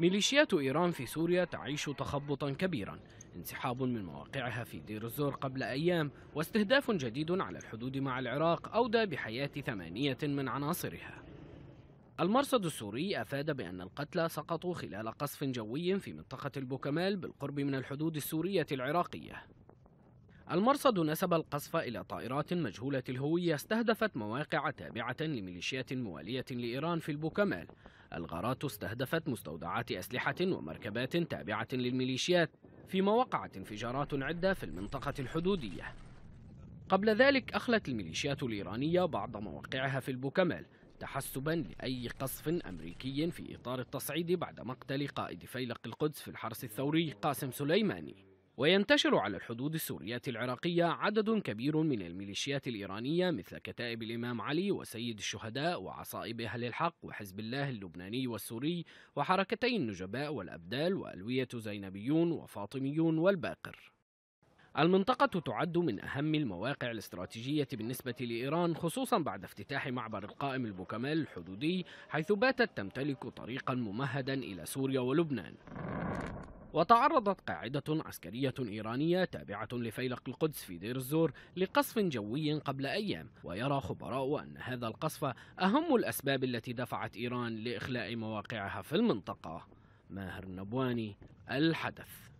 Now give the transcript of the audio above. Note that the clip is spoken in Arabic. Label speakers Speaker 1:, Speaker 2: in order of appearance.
Speaker 1: ميليشيات إيران في سوريا تعيش تخبطا كبيرا انسحاب من مواقعها في دير الزور قبل أيام واستهداف جديد على الحدود مع العراق أودى بحياة ثمانية من عناصرها المرصد السوري أفاد بأن القتلى سقطوا خلال قصف جوي في منطقة البوكمال بالقرب من الحدود السورية العراقية المرصد نسب القصف إلى طائرات مجهولة الهوية استهدفت مواقع تابعة لميليشيات موالية لإيران في البوكمال الغارات استهدفت مستودعات أسلحة ومركبات تابعة للميليشيات فيما وقعت انفجارات عدة في المنطقة الحدودية قبل ذلك أخلت الميليشيات الإيرانية بعض مواقعها في البوكمال تحسبا لأي قصف أمريكي في إطار التصعيد بعد مقتل قائد فيلق القدس في الحرس الثوري قاسم سليماني وينتشر على الحدود السورية العراقية عدد كبير من الميليشيات الإيرانية مثل كتائب الإمام علي وسيد الشهداء وعصائب أهل الحق وحزب الله اللبناني والسوري وحركتي النجباء والأبدال وألوية زينبيون وفاطميون والباقر المنطقة تعد من أهم المواقع الاستراتيجية بالنسبة لإيران خصوصا بعد افتتاح معبر القائم البوكمال الحدودي حيث باتت تمتلك طريقا ممهدا إلى سوريا ولبنان وتعرضت قاعدة عسكرية إيرانية تابعة لفيلق القدس في دير الزور لقصف جوي قبل أيام ويرى خبراء أن هذا القصف أهم الأسباب التي دفعت إيران لإخلاء مواقعها في المنطقة ماهر نبواني الحدث